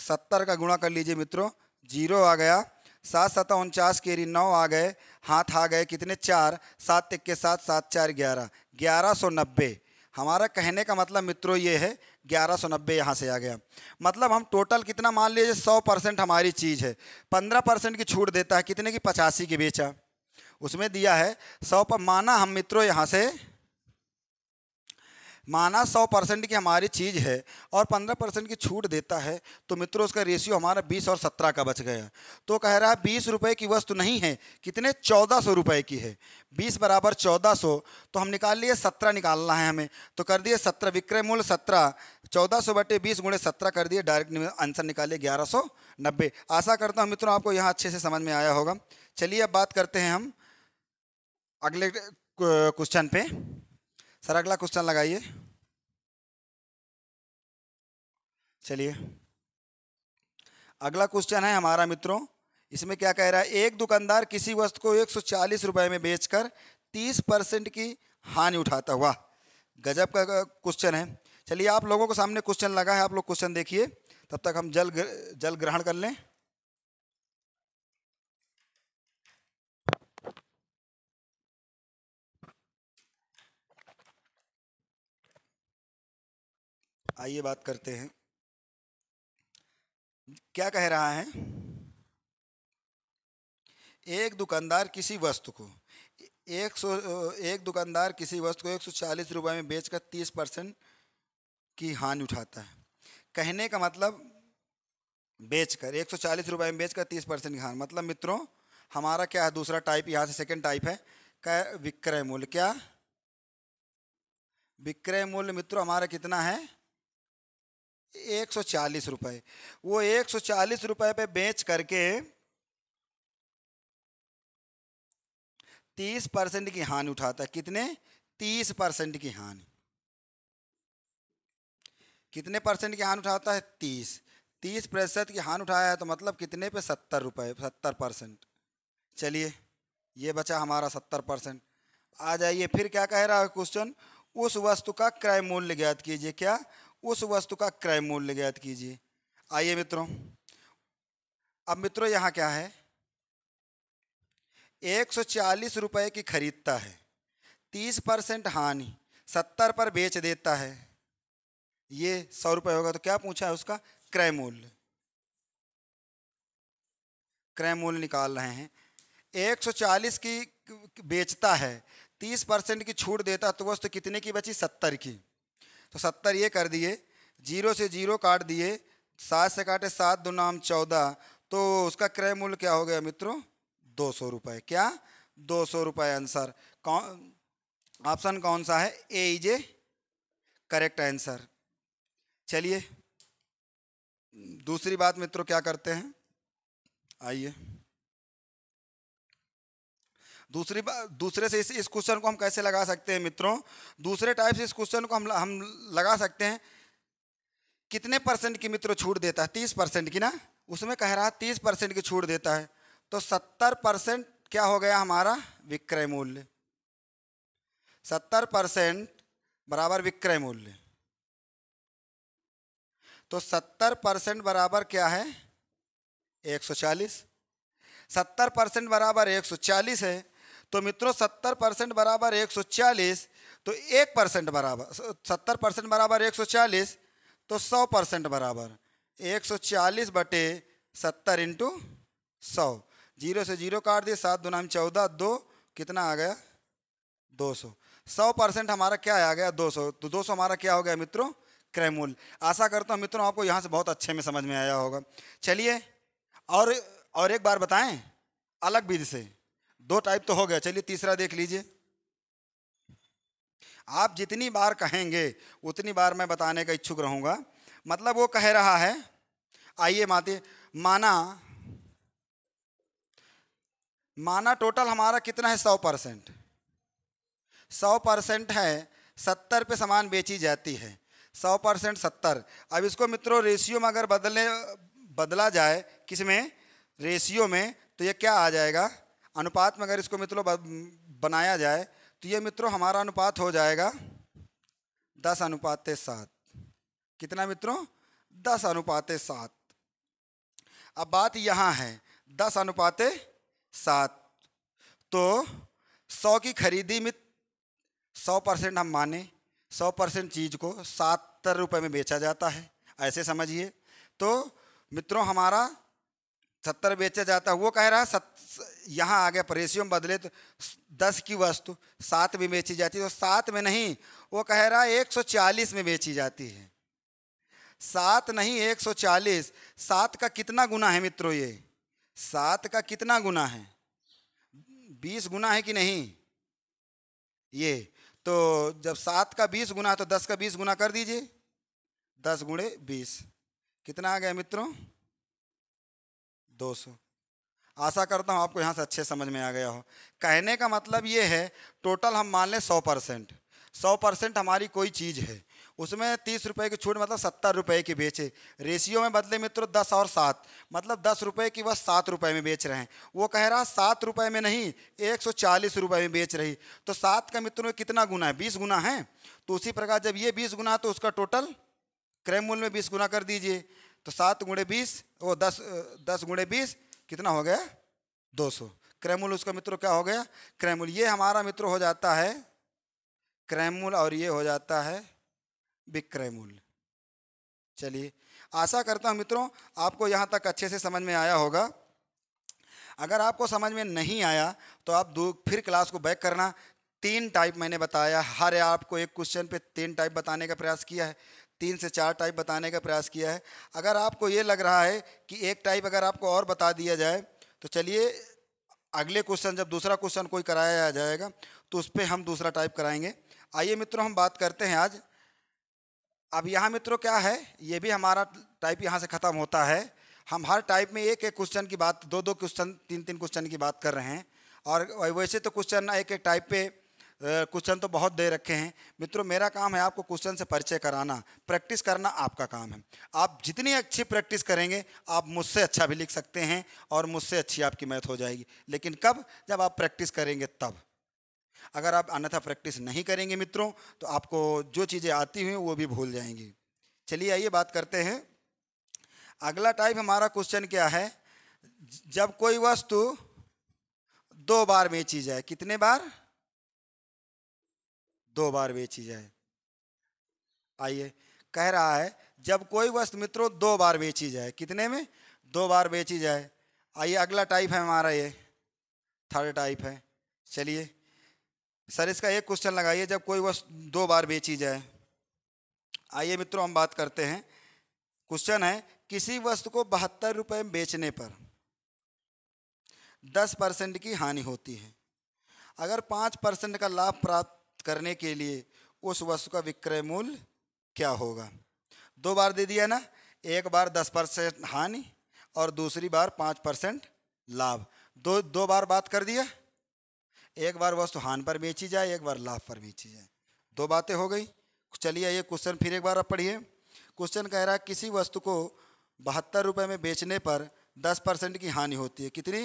सत्तर का गुणा कर लीजिए मित्रों जीरो आ गया सात सतह उनचास केरी नौ आ गए हाथ आ गए कितने चार सात इक्के सात सात चार ग्यारह ग्यारह सौ नब्बे हमारा कहने का मतलब मित्रों ये है ग्यारह सौ नब्बे यहाँ से आ गया मतलब हम टोटल कितना मान लीजिए सौ परसेंट हमारी चीज़ है पंद्रह परसेंट की छूट देता है कितने की पचासी की बेचा उसमें दिया है सौ पर माना हम मित्रों यहाँ से माना सौ परसेंट की हमारी चीज़ है और पंद्रह परसेंट की छूट देता है तो मित्रों उसका रेशियो हमारा बीस और सत्रह का बच गया तो कह रहा है बीस रुपये की वस्तु नहीं है कितने चौदह सौ रुपये की है बीस बराबर चौदह सौ तो हम निकाल लिए सत्रह निकालना है हमें तो कर दिए सत्रह विक्रय मूल्य सत्रह चौदह सौ बटे बीस गुणे सत्रह कर दिए डायरेक्ट आंसर निकालिए ग्यारह सौ नब्बे आशा करता हूँ मित्रों आपको यहाँ अच्छे से समझ में आया होगा चलिए अब बात करते हैं हम अगले क्वेश्चन पे सर अगला क्वेश्चन लगाइए चलिए अगला क्वेश्चन है हमारा मित्रों इसमें क्या कह रहा है एक दुकानदार किसी वस्तु को एक सौ चालीस रुपये में बेचकर तीस परसेंट की हानि उठाता हुआ गजब का क्वेश्चन है चलिए आप लोगों को सामने क्वेश्चन लगा है आप लोग क्वेश्चन देखिए तब तक हम जल जल ग्रहण कर लें आइए बात करते हैं क्या कह रहा है एक दुकानदार किसी वस्तु को एक सौ एक दुकानदार किसी वस्तु को एक सौ चालीस रुपये में बेचकर तीस परसेंट की हानि उठाता है कहने का मतलब बेचकर एक सौ चालीस रुपये में बेचकर तीस परसेंट की हानि मतलब मित्रों हमारा क्या है दूसरा टाइप यहाँ से सेकंड टाइप है क्या विक्रय मूल्य क्या विक्रय मूल्य मित्रों हमारा कितना है एक सौ चालीस रुपये वो एक सौ चालीस रुपये पे बेच करके तीस परसेंट की हानि उठाता है कितने तीस परसेंट की हानि कितने परसेंट की हानि उठाता है तीस तीस प्रतिशत की हानि उठाया है तो मतलब कितने पे सत्तर रुपये सत्तर परसेंट चलिए ये बचा हमारा सत्तर परसेंट आ जाइए फिर क्या कह रहा है क्वेश्चन उस वस्तु का क्रय मूल्य ज्ञात कीजिए क्या उस वस्तु का क्रय मूल्य ज्ञात कीजिए आइए मित्रों अब मित्रों यहाँ क्या है एक सौ चालीस रुपये की खरीदता है तीस परसेंट हानि सत्तर पर बेच देता है ये सौ रुपये होगा तो क्या पूछा है उसका क्रय मूल्य क्रय मूल्य निकाल रहे हैं 140 की बेचता है 30 परसेंट की छूट देता तो वस्तु तो कितने की बची 70 की तो सत्तर ये कर दिए जीरो से जीरो काट दिए सात से काटे सात दो नाम चौदह तो उसका क्रय मूल्य क्या हो गया मित्रों दो सौ रुपये क्या दो सौ रुपये आंसर कौन ऑप्शन कौन सा है A is a correct answer चलिए दूसरी बात मित्रों क्या करते हैं आइए दूसरी दूसरे से इस इस क्वेश्चन को हम कैसे लगा सकते हैं मित्रों दूसरे टाइप से इस क्वेश्चन को हम हम लगा सकते हैं कितने परसेंट की मित्रों छूट देता है तीस परसेंट की ना उसमें कह रहा है तीस परसेंट की छूट देता है तो सत्तर परसेंट क्या हो गया हमारा विक्रय मूल्य सत्तर परसेंट बराबर विक्रय मूल्य तो सत्तर परसेंट बराबर क्या है एक सौ चालीस सत्तर परसेंट बराबर एक सौ चालीस है तो मित्रों सत्तर परसेंट बराबर एक सौ चालीस तो एक परसेंट बराबर सत्तर परसेंट बराबर एक सौ चालीस तो सौ परसेंट बराबर एक सौ चालीस बटे सत्तर इंटू सौ जीरो से जीरो काट दिए सात दो नाम चौदह दो कितना आ गया दो सौ सौ परसेंट हमारा क्या आ गया दो सौ तो दो सौ हमारा क्या हो गया मित्रों क्रैमूल आशा करता हूँ मित्रों आपको यहाँ से बहुत अच्छे में समझ में आया होगा चलिए और और एक बार बताएं अलग विधि से दो टाइप तो हो गया चलिए तीसरा देख लीजिए आप जितनी बार कहेंगे उतनी बार मैं बताने का इच्छुक रहूँगा मतलब वो कह रहा है आइए माते माना माना टोटल हमारा कितना है सौ परसेंट सौ परसेंट है सत्तर पे सामान बेची जाती है सौ परसेंट सत्तर अब इसको मित्रों रेशियो में अगर बदले बदला जाए किस में रेशियो में तो ये क्या आ जाएगा अनुपात में अगर इसको मित्रों बनाया जाए तो ये मित्रों हमारा अनुपात हो जाएगा दस अनुपात सात कितना मित्रों दस अनुपात सात अब बात यहाँ है दस अनुपात सात तो सौ की खरीदी में सौ परसेंट हम माने सौ परसेंट चीज़ को सत्तर रुपये में बेचा जाता है ऐसे समझिए तो मित्रों हमारा सत्तर बेचा जाता है वो कह रहा है सत यहाँ आ गया परेशियों में बदले तो दस की वस्तु सात में बेची जाती है तो सात में नहीं वो कह रहा है एक सौ चालीस में बेची जाती है सात नहीं एक सौ चालीस सात का कितना गुना है मित्रों ये सात का कितना गुना है बीस गुना है कि नहीं ये तो जब सात का बीस गुना तो दस का बीस गुना कर दीजिए दस गुणे बीस कितना आ गया मित्रों दो सौ आशा करता हूँ आपको यहाँ से अच्छे समझ में आ गया हो कहने का मतलब ये है टोटल हम मान लें सौ परसेंट सौ परसेंट हमारी कोई चीज़ है उसमें तीस रुपये की छूट मतलब सत्तर रुपये की बेचे रेशियो में बदले मित्रों दस और सात मतलब दस रुपये की वह सात रुपये में बेच रहे हैं वो कह रहा सात रुपये में नहीं एक सौ चालीस रुपये में बेच रही तो सात का मित्रों में कितना गुना है बीस गुना है तो उसी प्रकार जब ये बीस गुना तो उसका टोटल क्रय मूल्य में बीस गुना कर दीजिए तो सात गुणे बीस वो दस दस गुणे बीस कितना हो गया 200 क्रैमुल उसका मित्र क्या हो गया क्रैमुल ये हमारा मित्र हो जाता है क्रैमुल और ये हो जाता है विक्रयमूल चलिए आशा करता हूँ मित्रों आपको यहाँ तक अच्छे से समझ में आया होगा अगर आपको समझ में नहीं आया तो आप दो फिर क्लास को बैक करना तीन टाइप मैंने बताया हर आपको एक क्वेश्चन पे तीन टाइप बताने का प्रयास किया है तीन से चार टाइप बताने का प्रयास किया है अगर आपको ये लग रहा है कि एक टाइप अगर आपको और बता दिया जाए तो चलिए अगले क्वेश्चन जब दूसरा क्वेश्चन कोई कराया जाएगा तो उस पर हम दूसरा टाइप कराएंगे आइए मित्रों हम बात करते हैं आज अब यहाँ मित्रों क्या है ये भी हमारा टाइप यहाँ से ख़त्म होता है हम हर टाइप में एक एक क्वेश्चन की बात दो दो क्वेश्चन तीन तीन क्वेश्चन की बात कर रहे हैं और वैसे तो क्वेश्चन एक एक टाइप पे क्वेश्चन तो बहुत दे रखे हैं मित्रों मेरा काम है आपको क्वेश्चन से परिचय कराना प्रैक्टिस करना आपका काम है आप जितनी अच्छी प्रैक्टिस करेंगे आप मुझसे अच्छा भी लिख सकते हैं और मुझसे अच्छी आपकी मैथ हो जाएगी लेकिन कब जब आप प्रैक्टिस करेंगे तब अगर आप अन्यथा प्रैक्टिस नहीं करेंगे मित्रों तो आपको जो चीज़ें आती हुई वो भी भूल जाएंगी चलिए आइए बात करते हैं अगला टाइप हमारा क्वेश्चन क्या है जब कोई वस्तु दो बार बेची जाए कितने बार दो बार बेची जाए आइए कह रहा है जब कोई वस्तु मित्रों दो बार बेची जाए कितने में दो बार बेची जाए आइए अगला टाइप है हमारा ये थर्ड टाइप है चलिए सर इसका एक क्वेश्चन लगाइए जब कोई वस्तु दो बार बेची जाए आइए मित्रों हम बात करते हैं क्वेश्चन है किसी वस्तु को बहत्तर रुपये में बेचने पर दस परसेंट की हानि होती है अगर पाँच परसेंट का लाभ प्राप्त करने के लिए उस वस्तु का विक्रय मूल्य क्या होगा दो बार दे दिया ना एक बार दस परसेंट हानि और दूसरी बार पाँच परसेंट लाभ दो दो बार बात कर दिया एक बार वस्तु हानि पर बेची जाए एक बार लाभ पर बेची जाए दो बातें हो गई चलिए ये क्वेश्चन फिर एक बार आप पढ़िए क्वेश्चन कह रहा है किसी वस्तु को बहत्तर रुपये में बेचने पर दस परसेंट की हानि होती है कितनी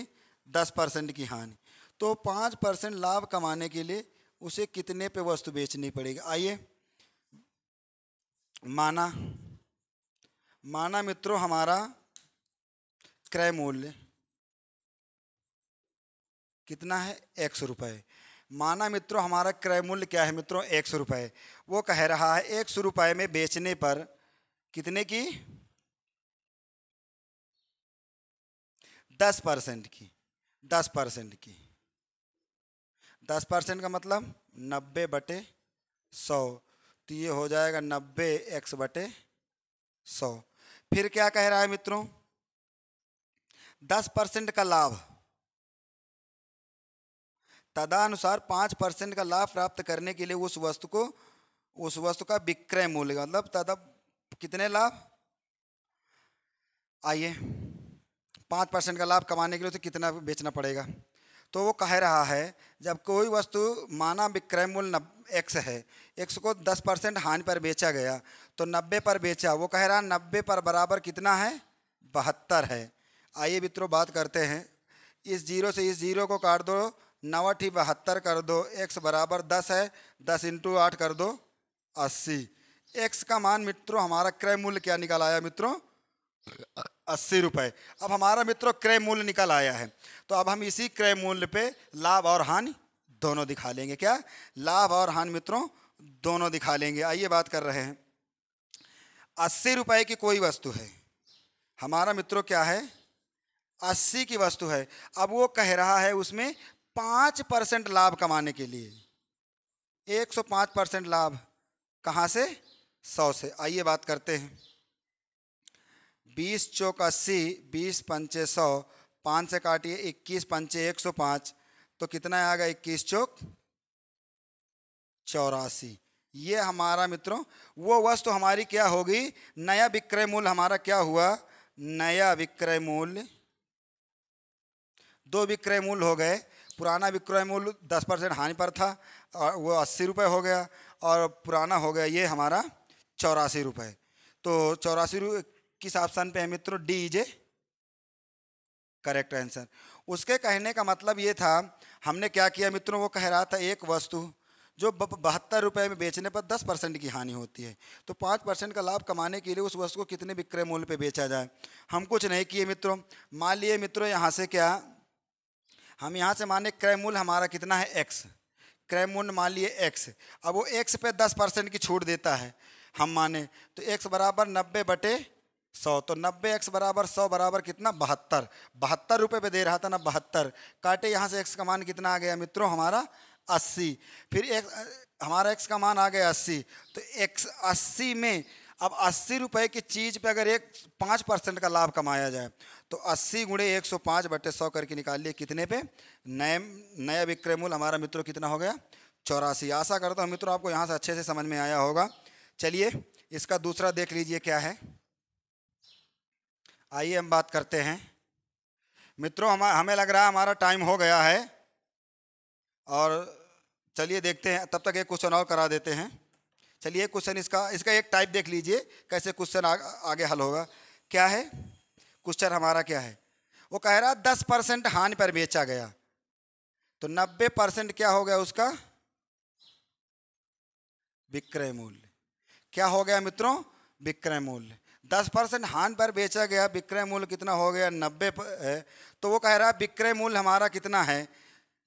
दस परसेंट की हानि तो पाँच परसेंट लाभ कमाने के लिए उसे कितने पे वस्तु बेचनी पड़ेगी आइए माना माना मित्रों हमारा क्रय मूल्य कितना है एक सौ रुपये माना मित्रों हमारा क्रय मूल्य क्या है मित्रों एक सौ रुपये वो कह रहा है एक सौ रुपये में बेचने पर कितने की दस परसेंट की दस परसेंट की दस परसेंट का मतलब नब्बे बटे सौ तो ये हो जाएगा नब्बे एक्स बटे सौ फिर क्या कह रहा है मित्रों दस परसेंट का लाभ तदानुसार पाँच परसेंट का लाभ प्राप्त करने के लिए उस वस्तु को उस वस्तु का विक्रय मूल्य मतलब तदा कितने लाभ आइए पाँच परसेंट का लाभ कमाने के लिए तो कितना बेचना पड़ेगा तो वो कह रहा है जब कोई वस्तु माना विक्रय मूल्य एक्स है एक्स को 10 परसेंट हानि पर बेचा गया तो 90 पर बेचा वो कह रहा 90 पर बराबर कितना है बहत्तर है आइए मित्रों बात करते हैं इस जीरो से इस जीरो को काट दो ही बहत्तर कर दो एक्स बराबर दस है दस इंटू आठ कर दो अस्सी एक्स का मान मित्रों हमारा क्रय मूल्य क्या निकल आया मित्रों अस्सी रुपये अब हमारा मित्रों क्रय मूल्य निकल आया है तो अब हम इसी क्रय मूल्य पे लाभ और हानि दोनों दिखा लेंगे क्या लाभ और हानि मित्रों दोनों दिखा लेंगे आइए बात कर रहे हैं अस्सी रुपये की कोई वस्तु है हमारा मित्रों क्या है अस्सी की वस्तु है अब वो कह रहा है उसमें पाँच परसेंट लाभ कमाने के लिए एक सौ पाँच परसेंट लाभ कहाँ से सौ से आइए बात करते हैं बीस चौक अस्सी बीस पंचे सौ पाँच से काटिए इक्कीस पंचे एक सौ पाँच तो कितना आएगा इक्कीस चौक चौरासी ये हमारा मित्रों वो वस्तु तो हमारी क्या होगी नया विक्रय मूल्य हमारा क्या हुआ नया विक्रय मूल्य दो विक्रय मूल्य हो गए पुराना विक्रय मूल दस परसेंट हानि पर था और वो अस्सी रुपये हो गया और पुराना हो गया ये हमारा चौरासी रुपये तो चौरासी किस ऑप्शन पे है मित्रों D is a correct answer उसके कहने का मतलब ये था हमने क्या किया मित्रों वो कह रहा था एक वस्तु जो बहत्तर रुपये में बेचने पर दस परसेंट की हानि होती है तो पाँच परसेंट का लाभ कमाने के लिए उस वस्तु को कितने विक्रय मूल्य पे बेचा जाए हम कुछ नहीं किए मित्रों मान लिए मित्रों यहाँ से क्या हम यहाँ से माने क्रय मूल्य हमारा कितना है एक्स क्रय मूल्य मान लिए एक्स अब वो एक्स पे दस परसेंट की छूट देता है हम माने तो एक्स बराबर नब्बे बटे सौ तो नब्बे एक्स बराबर सौ बराबर कितना बहत्तर बहत्तर रुपये पे दे रहा था ना बहत्तर काटे यहाँ से एक्स का मान कितना आ गया मित्रों हमारा अस्सी फिर एक हमारा एक्स का मान आ गया अस्सी तो एक्स अस्सी में अब अस्सी रुपये की चीज़ पे अगर एक पाँच परसेंट का लाभ कमाया जाए तो अस्सी गुणे एक सौ पाँच बटे सौ करके निकाल लिए कितने पे नए नया विक्रय मूल हमारा मित्रों कितना हो गया चौरासी आशा करता हूँ मित्रों आपको यहाँ से अच्छे से समझ में आया होगा चलिए इसका दूसरा देख लीजिए क्या है आइए हम बात करते हैं मित्रों हम हमें लग रहा है हमारा टाइम हो गया है और चलिए देखते हैं तब तक एक क्वेश्चन और करा देते हैं चलिए क्वेश्चन इसका इसका एक टाइप देख लीजिए कैसे क्वेश्चन आ, आगे हल होगा क्या है क्वेश्चन हमारा क्या है वो कह रहा दस परसेंट हानि पर बेचा गया तो नब्बे परसेंट क्या हो गया उसका विक्रय मूल्य क्या हो गया मित्रों विक्रय मूल्य दस परसेंट हान पर बेचा गया विक्रय मूल्य कितना हो गया नब्बे तो वो कह रहा है विक्रय मूल्य हमारा कितना है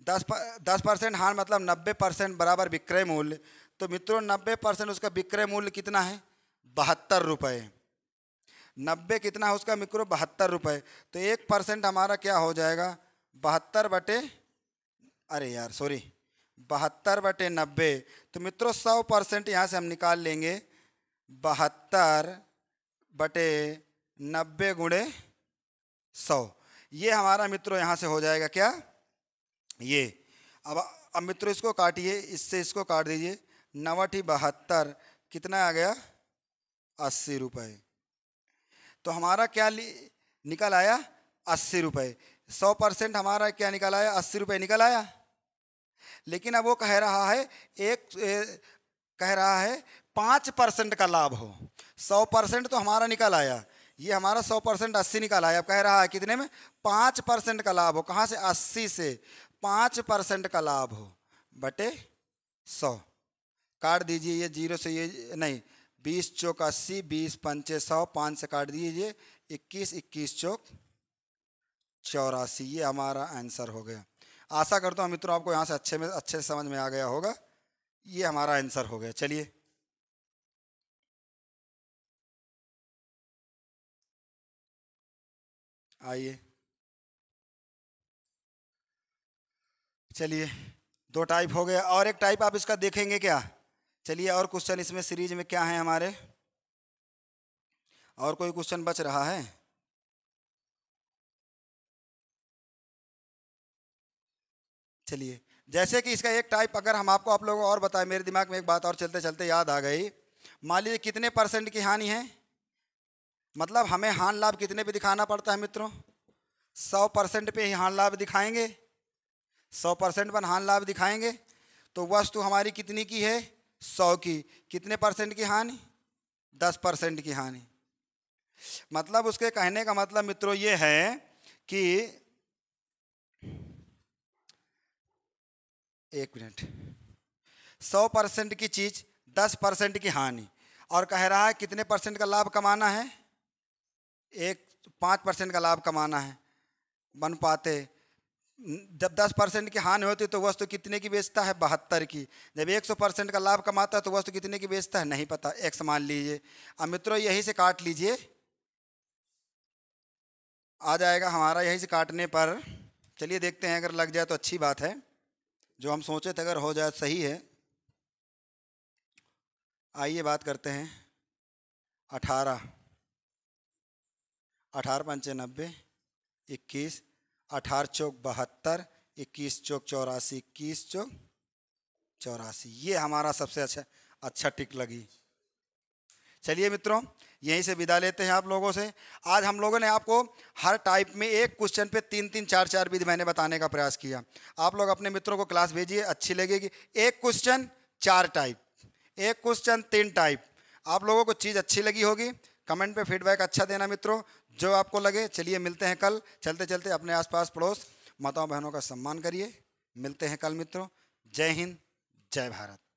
दस दस परसेंट हान मतलब नब्बे परसेंट बराबर विक्रय मूल्य तो मित्रों नब्बे परसेंट उसका विक्रय मूल्य कितना है बहत्तर रुपये नब्बे कितना है उसका मिक्रो बहत्तर रुपये तो एक परसेंट हमारा क्या हो जाएगा बहत्तर बटे अरे यार सॉरी बहत्तर बटे नब्बे तो मित्रों सौ परसेंट यहाँ से हम निकाल लेंगे बहत्तर बटे नब्बे गुणे सौ ये हमारा मित्रों यहाँ से हो जाएगा क्या ये अब अब मित्रों इसको काटिए इससे इसको काट दीजिए नवाठी बहत्तर कितना आ गया अस्सी रुपये तो हमारा क्या निकल आया अस्सी रुपये सौ परसेंट हमारा क्या निकल आया अस्सी रुपये निकल आया लेकिन अब वो कह रहा है एक ए, कह रहा है पाँच परसेंट का लाभ हो सौ परसेंट तो हमारा निकल आया ये हमारा सौ परसेंट अस्सी निकल आया अब कह रहा है कितने में पाँच परसेंट का लाभ हो कहाँ से अस्सी से पाँच परसेंट का लाभ हो बटे सौ काट दीजिए ये जीरो से ये नहीं बीस चौक अस्सी बीस पंचे सौ पाँच से काट दीजिए इक्कीस इक्कीस चौक चौरासी ये हमारा आंसर हो गया आशा करता हूँ मित्रों आपको यहाँ से अच्छे में अच्छे से समझ में आ गया होगा ये हमारा आंसर हो गया चलिए आइए चलिए दो टाइप हो गए और एक टाइप आप इसका देखेंगे क्या चलिए और क्वेश्चन इसमें सीरीज में क्या है हमारे और कोई क्वेश्चन बच रहा है चलिए जैसे कि इसका एक टाइप अगर हम आपको आप लोगों को और बताएं मेरे दिमाग में एक बात और चलते चलते याद आ गई मान लीजिए कितने परसेंट की हानि है मतलब हमें हान लाभ कितने पे दिखाना पड़ता है मित्रों सौ परसेंट पे ही हान लाभ दिखाएंगे सौ परसेंट पर हान लाभ दिखाएंगे तो वस्तु हमारी कितनी की है सौ की कितने परसेंट की हानि दस परसेंट की हानि मतलब उसके कहने का मतलब मित्रों ये है कि एक मिनट सौ परसेंट की चीज़ दस परसेंट की हानि और कह रहा है कितने परसेंट का लाभ कमाना है एक पाँच परसेंट का लाभ कमाना है बन पाते जब दस परसेंट की हानि होती है तो वस्तु कितने की बेचता है बहत्तर की जब एक सौ परसेंट का लाभ कमाता है तो वस्तु कितने की बेचता है नहीं पता एक समान लीजिए अब मित्रों यहीं से काट लीजिए आ जाएगा हमारा यहीं से काटने पर चलिए देखते हैं अगर लग जाए तो अच्छी बात है जो हम सोचे थे अगर हो जाए तो सही है आइए बात करते हैं अठारह अठारह पंचे नब्बे इक्कीस अठारह चौक बहत्तर इक्कीस चौक चौरासी इक्कीस चौक चौरासी ये हमारा सबसे अच्छा अच्छा टिक लगी चलिए मित्रों यहीं से विदा लेते हैं आप लोगों से आज हम लोगों ने आपको हर टाइप में एक क्वेश्चन पे तीन तीन चार चार विधि मैंने बताने का प्रयास किया आप लोग अपने मित्रों को क्लास भेजिए अच्छी लगेगी एक क्वेश्चन चार टाइप एक क्वेश्चन तीन टाइप आप लोगों को चीज़ अच्छी लगी होगी कमेंट पे फीडबैक अच्छा देना मित्रों जो आपको लगे चलिए मिलते हैं कल चलते चलते अपने आसपास पड़ोस माताओं बहनों का सम्मान करिए मिलते हैं कल मित्रों जय हिंद जय भारत